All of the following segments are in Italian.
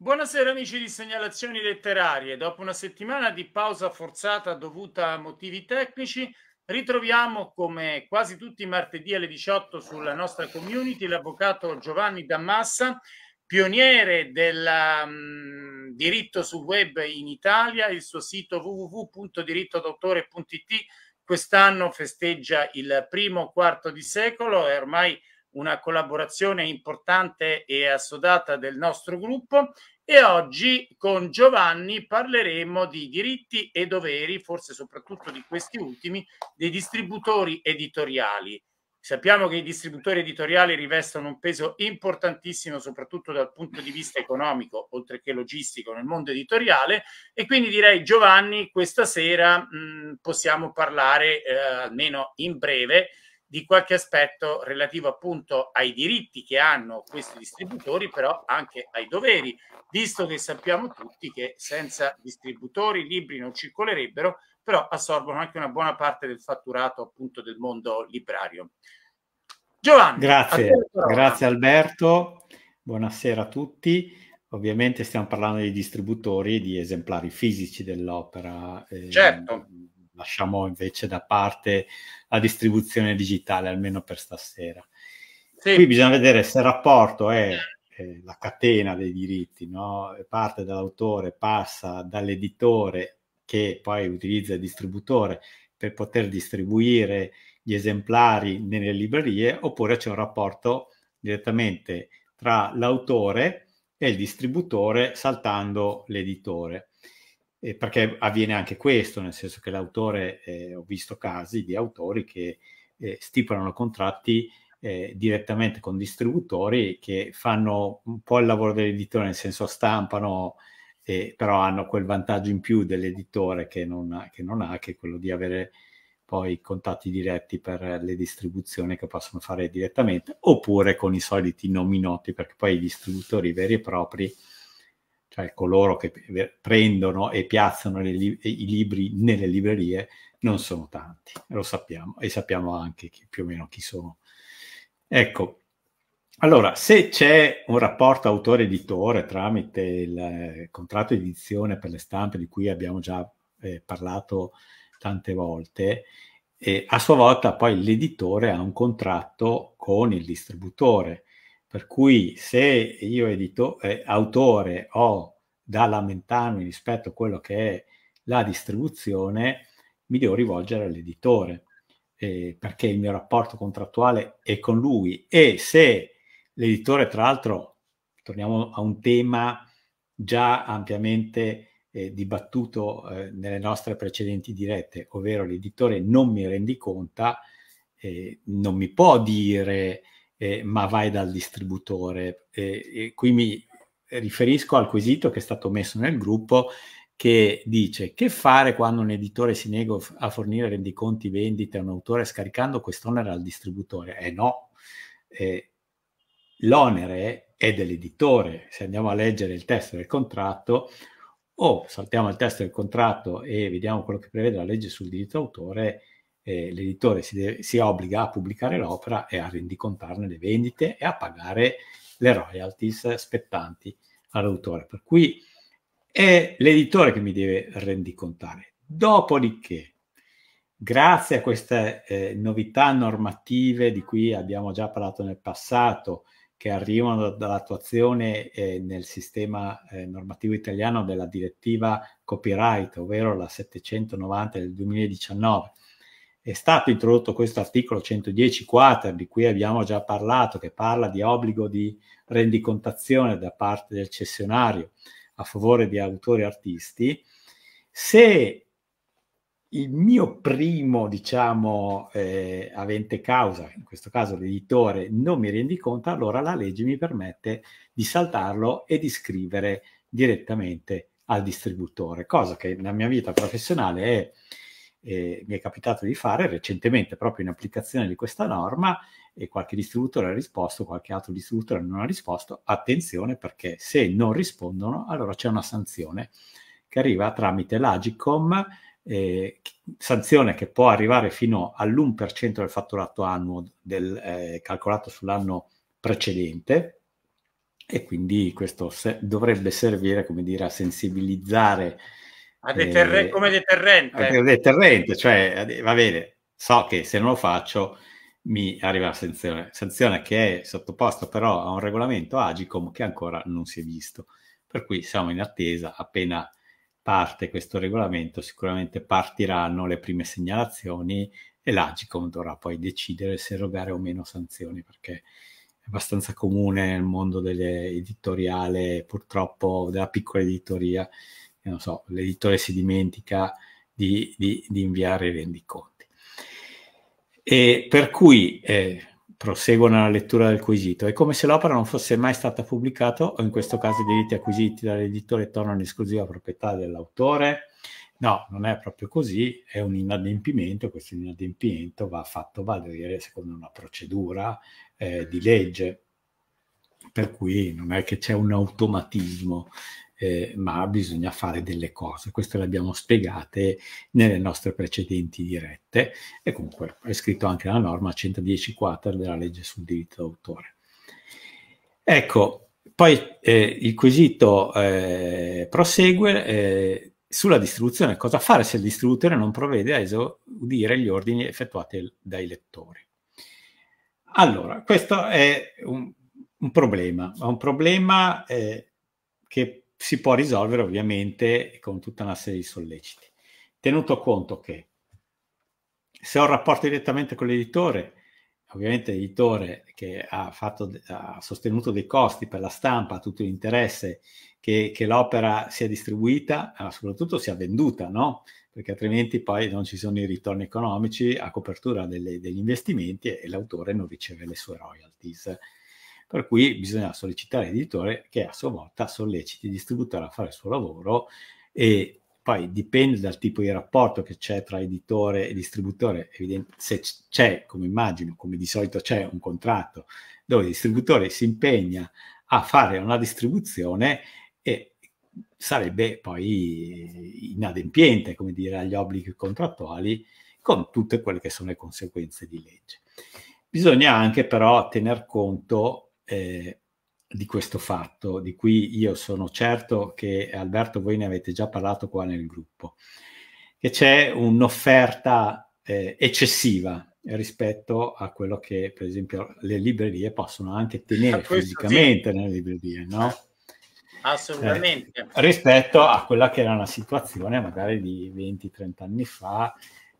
Buonasera amici di segnalazioni letterarie. Dopo una settimana di pausa forzata dovuta a motivi tecnici, ritroviamo come quasi tutti i martedì alle 18 sulla nostra community l'avvocato Giovanni Dammassa, pioniere del um, diritto sul web in Italia, il suo sito www.dirittodottore.it quest'anno festeggia il primo quarto di secolo, è ormai una collaborazione importante e assodata del nostro gruppo e oggi con Giovanni parleremo di diritti e doveri, forse soprattutto di questi ultimi, dei distributori editoriali. Sappiamo che i distributori editoriali rivestono un peso importantissimo, soprattutto dal punto di vista economico, oltre che logistico, nel mondo editoriale. E quindi direi, Giovanni, questa sera mh, mm, possiamo parlare, eh, almeno in breve, di qualche aspetto relativo appunto ai diritti che hanno questi distributori, però anche ai doveri, visto che sappiamo tutti che senza distributori i libri non circolerebbero, però assorbono anche una buona parte del fatturato appunto del mondo librario. Giovanni. Grazie, grazie Alberto, buonasera a tutti. Ovviamente stiamo parlando di distributori di esemplari fisici dell'opera. Eh, certo lasciamo invece da parte la distribuzione digitale, almeno per stasera. Sì. Qui bisogna vedere se il rapporto è eh, la catena dei diritti, no? parte dall'autore, passa dall'editore che poi utilizza il distributore per poter distribuire gli esemplari nelle librerie, oppure c'è un rapporto direttamente tra l'autore e il distributore saltando l'editore eh, perché avviene anche questo, nel senso che l'autore, eh, ho visto casi di autori che eh, stipulano contratti eh, direttamente con distributori che fanno un po' il lavoro dell'editore, nel senso stampano, però hanno quel vantaggio in più dell'editore che non, che non ha, che è quello di avere poi contatti diretti per le distribuzioni che possono fare direttamente, oppure con i soliti nomi noti, perché poi i distributori veri e propri cioè coloro che prendono e piazzano li- i libri nelle librerie, non sono tanti, lo sappiamo, e sappiamo anche chi, più o meno chi sono. Ecco, allora, se c'è un rapporto autore-editore tramite il eh, contratto di edizione per le stampe, di cui abbiamo già eh, parlato tante volte, eh, a sua volta poi l'editore ha un contratto con il distributore per cui se io edito, eh, autore ho da lamentarmi rispetto a quello che è la distribuzione, mi devo rivolgere all'editore, eh, perché il mio rapporto contrattuale è con lui. E se l'editore, tra l'altro, torniamo a un tema già ampiamente eh, dibattuto eh, nelle nostre precedenti dirette, ovvero l'editore non mi rendi conta, eh, non mi può dire eh, ma vai dal distributore. Eh, qui mi riferisco al quesito che è stato messo nel gruppo che dice che fare quando un editore si nega a fornire rendiconti vendite a un autore scaricando quest'onere al distributore? Eh no, eh, l'onere è dell'editore. Se andiamo a leggere il testo del contratto o saltiamo il testo del contratto e vediamo quello che prevede la legge sul diritto d'autore, eh, l'editore si, de- si, obbliga a pubblicare l'opera e a rendicontarne le vendite e a pagare le royalties spettanti all'autore. Per cui è l'editore che mi deve rendicontare. Dopodiché, grazie a queste eh, novità normative di cui abbiamo già parlato nel passato, che arrivano dall'attuazione eh, nel sistema eh, normativo italiano della direttiva copyright, ovvero la 790 del 2019, è stato introdotto questo articolo 110 quater di cui abbiamo già parlato, che parla di obbligo di rendicontazione da parte del cessionario a favore di autori e artisti, se il mio primo, diciamo, eh, avente causa, in questo caso l'editore, non mi rendi conto, allora la legge mi permette di saltarlo e di scrivere direttamente al distributore, cosa che nella mia vita professionale è eh, mi è capitato di fare recentemente proprio in applicazione di questa norma e qualche distributore ha risposto, qualche altro distributore non ha risposto, attenzione perché se non rispondono allora c'è una sanzione che arriva tramite l'Agicom, eh, sanzione che può arrivare fino all'1% del fatturato annuo del, eh, calcolato sull'anno precedente e quindi questo se- dovrebbe servire come dire, a sensibilizzare Deterre- eh, come deterrente. Deterrente, cioè, va bene, so che se non lo faccio mi arriva la sanzione, sanzione che è sottoposta però a un regolamento Agicom che ancora non si è visto. Per cui siamo in attesa, appena parte questo regolamento sicuramente partiranno le prime segnalazioni e l'Agicom dovrà poi decidere se erogare o meno sanzioni perché è abbastanza comune nel mondo editoriale, purtroppo della piccola editoria, non so, l'editore si dimentica di, di, di inviare i rendiconti. E per cui, eh, proseguo nella lettura del quesito, è come se l'opera non fosse mai stata pubblicata o in questo caso i diritti acquisiti dall'editore tornano in esclusiva proprietà dell'autore. No, non è proprio così, è un inadempimento, questo inadempimento va fatto valere secondo una procedura eh, di legge, per cui non è che c'è un automatismo eh, ma bisogna fare delle cose. Queste le abbiamo spiegate nelle nostre precedenti dirette e comunque è scritto anche la norma 110 quater della legge sul diritto d'autore. Ecco, poi eh, il quesito eh, prosegue eh, sulla distribuzione, cosa fare se il distributore non provvede a esaudire gli ordini effettuati dai lettori. Allora, questo è un, un problema, un problema eh, che si può risolvere ovviamente con tutta una serie di solleciti. Tenuto conto che se ho un rapporto direttamente con l'editore, ovviamente l'editore che ha, fatto, ha sostenuto dei costi per la stampa, tutto l'interesse che, che, l'opera sia distribuita, soprattutto sia venduta, no? perché altrimenti poi non ci sono i ritorni economici a copertura delle, degli investimenti e l'autore non riceve le sue royalties per cui bisogna sollecitare l'editore che a sua volta solleciti il distributore a fare il suo lavoro e poi dipende dal tipo di rapporto che c'è tra editore e distributore, Evident- se c'è, come immagino, come di solito c'è un contratto dove il distributore si impegna a fare una distribuzione e sarebbe poi inadempiente, come dire, agli obblighi contrattuali con tutte quelle che sono le conseguenze di legge. Bisogna anche però tener conto eh, di questo fatto, di cui io sono certo che Alberto voi ne avete già parlato qua nel gruppo, che c'è un'offerta eh, eccessiva rispetto a quello che per esempio le librerie possono anche tenere fisicamente sì. nelle librerie, no? Eh, Assolutamente. Eh, rispetto a quella che era una situazione magari di 20-30 anni fa,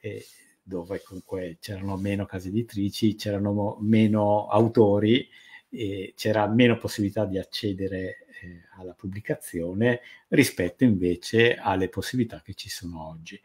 eh, dove comunque c'erano meno case editrici, c'erano meno autori e c'era meno possibilità di accedere eh, alla pubblicazione rispetto invece alle possibilità che ci sono oggi.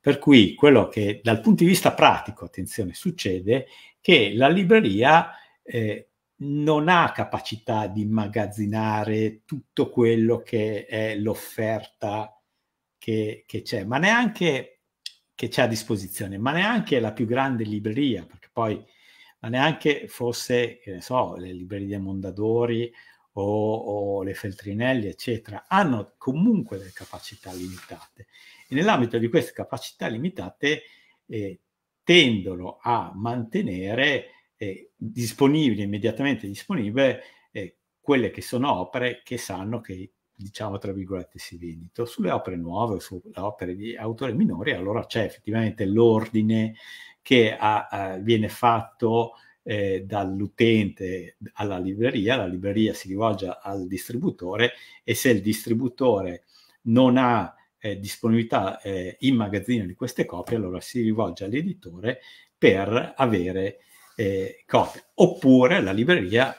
Per cui quello che dal punto di vista pratico, attenzione, succede è che la libreria eh, non ha capacità di immagazzinare tutto quello che è l'offerta che, che c'è, ma neanche che c'è a disposizione, ma neanche la più grande libreria, perché poi ma neanche fosse, che ne so, le librerie Mondadori o, o le Feltrinelli, eccetera, hanno comunque delle capacità limitate. E nell'ambito di queste capacità limitate eh, tendono a mantenere eh, disponibile, immediatamente disponibili, eh, quelle che sono opere che sanno che diciamo tra virgolette, si vendito. Sulle opere nuove, sulle opere di autori minori, allora c'è effettivamente l'ordine che ha, ha, viene fatto eh, dall'utente alla libreria, la libreria si rivolge al distributore e se il distributore non ha eh, disponibilità eh, in magazzino di queste copie, allora si rivolge all'editore per avere eh, copie. Oppure la libreria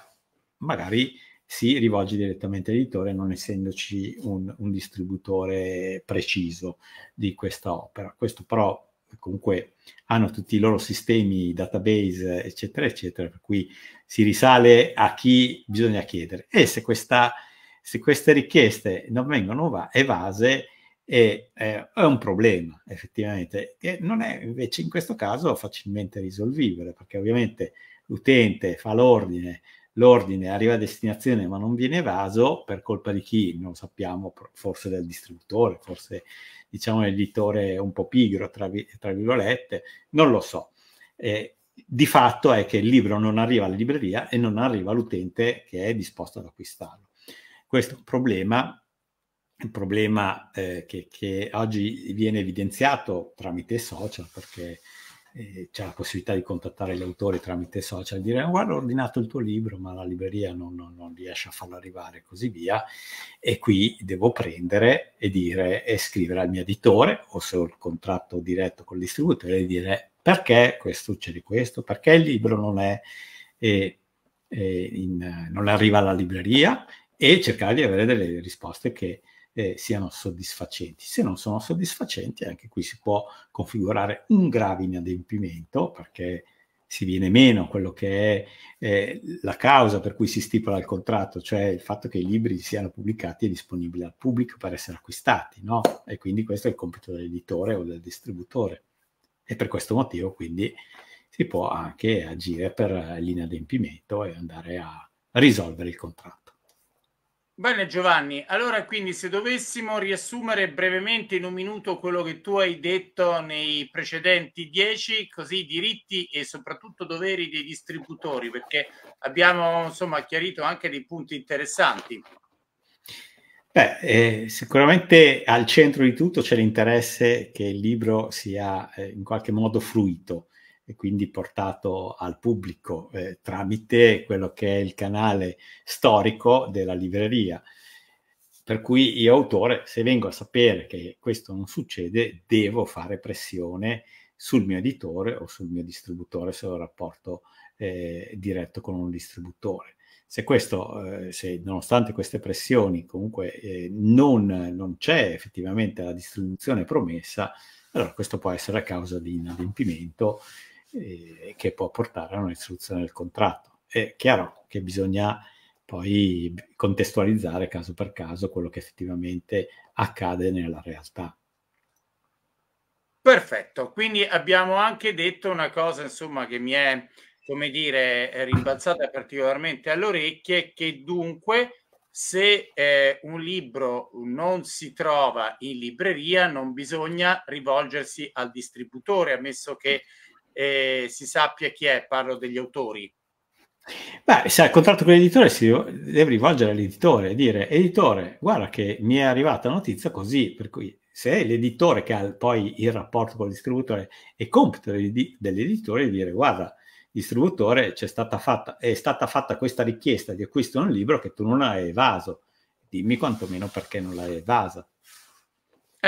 magari si rivolge direttamente all'editore non essendoci un, un distributore preciso di questa opera. Questo però comunque hanno tutti i loro sistemi, database, eccetera, eccetera, per cui si risale a chi bisogna chiedere. E se, questa, se queste richieste non vengono evase, è, è, è un problema effettivamente, che non è invece in questo caso facilmente risolvibile, perché ovviamente l'utente fa l'ordine, l'ordine arriva a destinazione ma non viene evaso per colpa di chi? Non sappiamo, forse del distributore, forse diciamo l'editore un po' pigro, tra, tra virgolette, non lo so. Eh, di fatto è che il libro non arriva alla libreria e non arriva all'utente che è disposto ad acquistarlo. Questo è un problema, un problema eh, che, che, oggi viene evidenziato tramite social perché eh, c'è la possibilità di contattare gli autori tramite social, dire guarda ho ordinato il tuo libro ma la libreria non, non, non riesce a farlo arrivare e così via e qui devo prendere e dire e scrivere al mio editore o se ho il contratto diretto con il distributore e dire perché questo succede questo, perché il libro non è... Eh, in, non arriva alla libreria e cercare di avere delle risposte che eh, siano soddisfacenti. Se non sono soddisfacenti, anche qui si può configurare un grave inadempimento perché si viene meno quello che è eh, la causa per cui si stipula il contratto, cioè il fatto che i libri siano pubblicati e disponibili al pubblico per essere acquistati, no? E quindi questo è il compito dell'editore o del distributore. E per questo motivo, quindi, si può anche agire per l'inadempimento e andare a risolvere il contratto. Bene Giovanni, allora quindi se dovessimo riassumere brevemente in un minuto quello che tu hai detto nei precedenti dieci, così diritti e soprattutto doveri dei distributori, perché abbiamo insomma chiarito anche dei punti interessanti. Beh, eh, sicuramente al centro di tutto c'è l'interesse che il libro sia eh, in qualche modo fruito e quindi portato al pubblico eh, tramite quello che è il canale storico della libreria. Per cui io autore, se vengo a sapere che questo non succede, devo fare pressione sul mio editore o sul mio distributore se ho un rapporto eh, diretto con un distributore. Se questo, eh, se nonostante queste pressioni comunque eh, non, non c'è effettivamente la distribuzione promessa, allora questo può essere a causa di inadempimento e che può portare a un'istruzione del contratto. È chiaro che bisogna poi contestualizzare caso per caso quello che effettivamente accade nella realtà. Perfetto, quindi abbiamo anche detto una cosa insomma che mi è come dire rimbalzata particolarmente alle orecchie che dunque se eh, un libro non si trova in libreria non bisogna rivolgersi al distributore, ammesso che eh, si sappia chi è, parlo degli autori. Beh, se ha contratto con l'editore si deve rivolgere all'editore e dire editore, guarda che mi è arrivata notizia così, per cui se è l'editore che ha poi il rapporto con il distributore, è compito dell'editore di dire guarda, distributore c'è stata fatta, è stata fatta questa richiesta di acquisto di un libro che tu non hai evaso, dimmi quantomeno perché non l'hai evasa.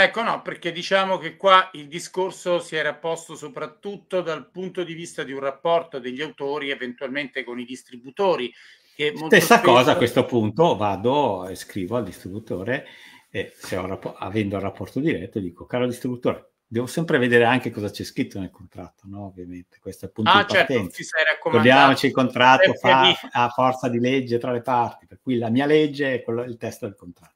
Ecco, no, perché diciamo che qua il discorso si era posto soprattutto dal punto di vista di un rapporto degli autori eventualmente con i distributori. Che molto Stessa spesso... cosa a questo punto, vado e scrivo al distributore e rapp- avendo il rapporto diretto dico, caro distributore, devo sempre vedere anche cosa c'è scritto nel contratto, no? Ovviamente, questo è il punto ah, di certo, partenza. Certo, Dobbiamoci il contratto fa, a forza di legge tra le parti, per cui la mia legge è quello, il testo del contratto.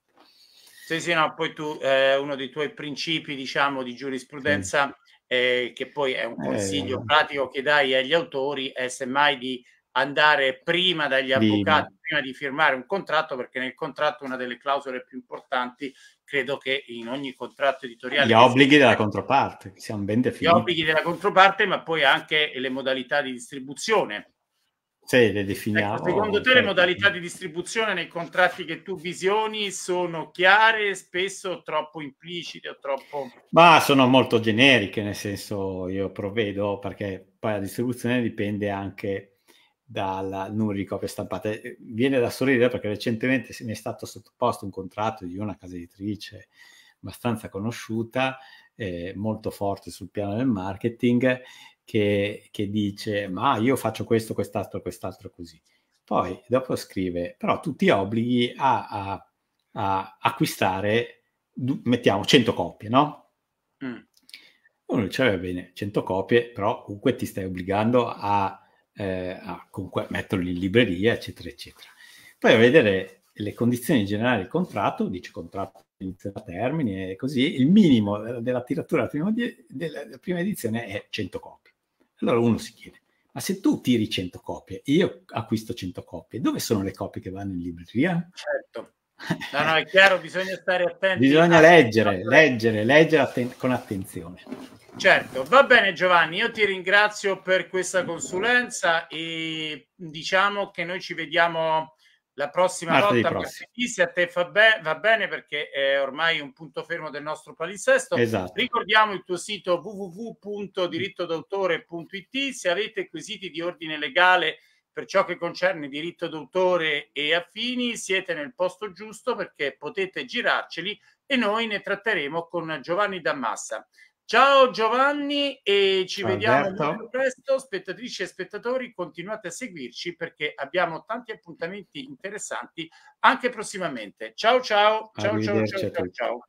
Sì, sì, no, poi tu, eh, uno dei tuoi principi, diciamo, di giurisprudenza, sì. eh, che poi è un eh, consiglio eh, pratico che dai agli autori, è semmai di andare prima dagli avvocati, prima. prima di firmare un contratto, perché nel contratto una delle clausole più importanti, credo che in ogni contratto editoriale... Gli obblighi della controparte, siamo ben definiti. Gli obblighi della controparte, ma poi anche le modalità di distribuzione se le definiamo. Ecco, secondo te le modalità di distribuzione nei contratti che tu visioni sono chiare, spesso troppo implicite o troppo... Ma sono molto generiche, nel senso io provvedo perché poi la distribuzione dipende anche dal numero di copie stampate. Eh, viene da sorridere perché recentemente mi è stato sottoposto un contratto di una casa editrice abbastanza conosciuta, eh, molto forte sul piano del marketing che, che dice ma io faccio questo, quest'altro, quest'altro così. Poi dopo scrive, però tu ti obblighi a, a, a acquistare, mettiamo 100 copie, no? Mm. Uno dice, va bene, 100 copie, però comunque ti stai obbligando a, eh, a comunque metterli in libreria, eccetera, eccetera. Poi a vedere le condizioni generali del contratto, dice contratto inizio a termine, così il minimo eh, della tiratura della prima, della prima edizione è 100 copie. Allora uno si chiede, ma se tu tiri 100 copie e io acquisto 100 copie, dove sono le copie che vanno in libreria? Certo. No, no, è chiaro, bisogna stare attenti. bisogna leggere, leggere, leggere atten- con attenzione. Certo, va bene Giovanni, io ti ringrazio per questa consulenza e diciamo che noi ci vediamo la prossima Martedì se a te fa be- va bene perché è ormai un punto fermo del nostro palinsesto. Esatto. Ricordiamo il tuo sito www.dirittodautore.it. Se avete quesiti di ordine legale per ciò che concerne diritto d'autore e affini, siete nel posto giusto perché potete girarceli e noi ne tratteremo con Giovanni Dammassa. Ciao Giovanni e ci Alberto. molto presto. Spettatrici e spettatori, continuate a seguirci perché abbiamo tanti appuntamenti interessanti anche prossimamente. Ciao ciao, ciao ciao ciao ciao. ciao.